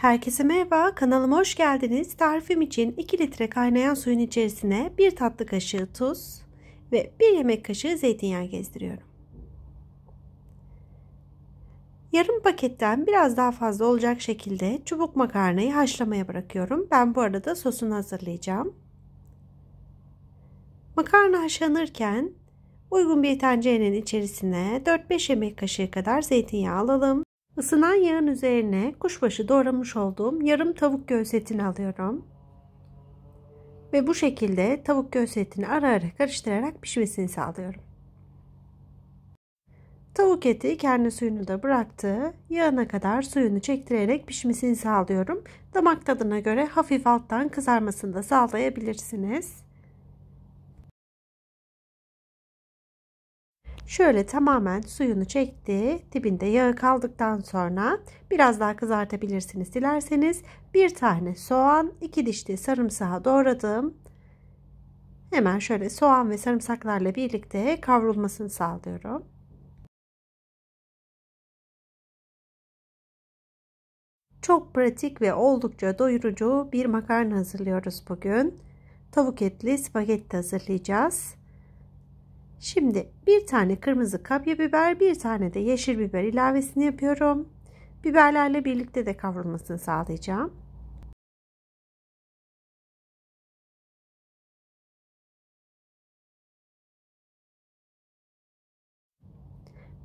Herkese merhaba, kanalıma hoş geldiniz. Tarifim için 2 litre kaynayan suyun içerisine 1 tatlı kaşığı tuz ve 1 yemek kaşığı zeytinyağı gezdiriyorum. Yarım paketten biraz daha fazla olacak şekilde çubuk makarnayı haşlamaya bırakıyorum. Ben bu arada sosunu hazırlayacağım. Makarna haşlanırken uygun bir tencerenin içerisine 4-5 yemek kaşığı kadar zeytinyağı alalım. Isınan yağın üzerine kuşbaşı doğramış olduğum yarım tavuk göğüs etini alıyorum. Ve bu şekilde tavuk göğüs etini ara ara karıştırarak pişmesini sağlıyorum. Tavuk eti kendi suyunu da bıraktı. Yağına kadar suyunu çektirerek pişmesini sağlıyorum. Damak tadına göre hafif alttan kızarmasını da sağlayabilirsiniz. Şöyle tamamen suyunu çekti. Dibinde yağı kaldıktan sonra biraz daha kızartabilirsiniz dilerseniz. Bir tane soğan, iki dişli sarımsağı doğradım. Hemen şöyle soğan ve sarımsaklarla birlikte kavrulmasını sağlıyorum. Çok pratik ve oldukça doyurucu bir makarna hazırlıyoruz bugün. Tavuk etli spagetti hazırlayacağız. Şimdi bir tane kırmızı kapya biber, bir tane de yeşil biber ilavesini yapıyorum. Biberlerle birlikte de kavrulmasını sağlayacağım.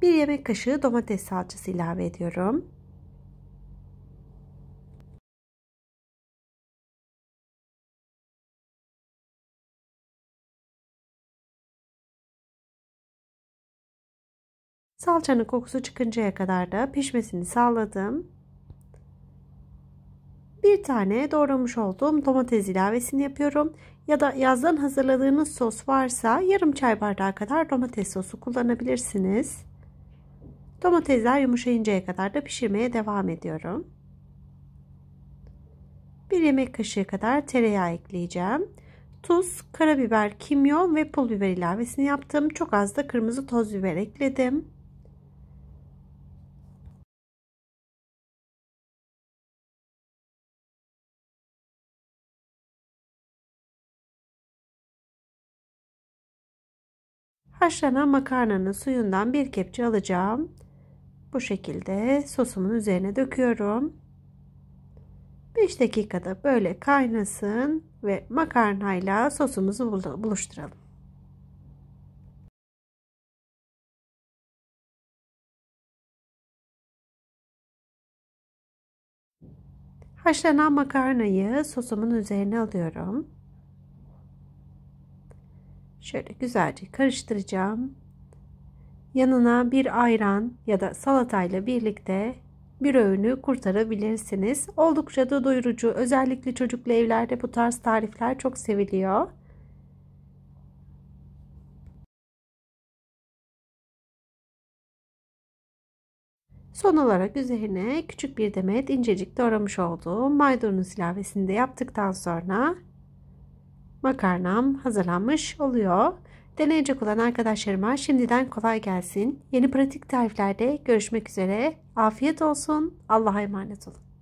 Bir yemek kaşığı domates salçası ilave ediyorum. Salçanın kokusu çıkıncaya kadar da pişmesini sağladım. Bir tane doğramış olduğum domates ilavesini yapıyorum. Ya da yazdan hazırladığınız sos varsa yarım çay bardağı kadar domates sosu kullanabilirsiniz. Domatesler yumuşayıncaya kadar da pişirmeye devam ediyorum. Bir yemek kaşığı kadar tereyağı ekleyeceğim. Tuz, karabiber, kimyon ve pul biber ilavesini yaptım. Çok az da kırmızı toz biber ekledim. Haşlanan makarnanın suyundan bir kepçe alacağım. Bu şekilde sosumun üzerine döküyorum. 5 dakikada böyle kaynasın ve makarnayla sosumuzu buluşturalım. Haşlanan makarnayı sosumun üzerine alıyorum. Şöyle güzelce karıştıracağım. Yanına bir ayran ya da salatayla birlikte bir öğünü kurtarabilirsiniz. Oldukça da doyurucu. Özellikle çocuklu evlerde bu tarz tarifler çok seviliyor. Son olarak üzerine küçük bir demet incecik doğramış olduğum maydanoz ilavesini de yaptıktan sonra makarnam hazırlanmış oluyor. Deneyecek olan arkadaşlarıma şimdiden kolay gelsin. Yeni pratik tariflerde görüşmek üzere. Afiyet olsun. Allah'a emanet olun.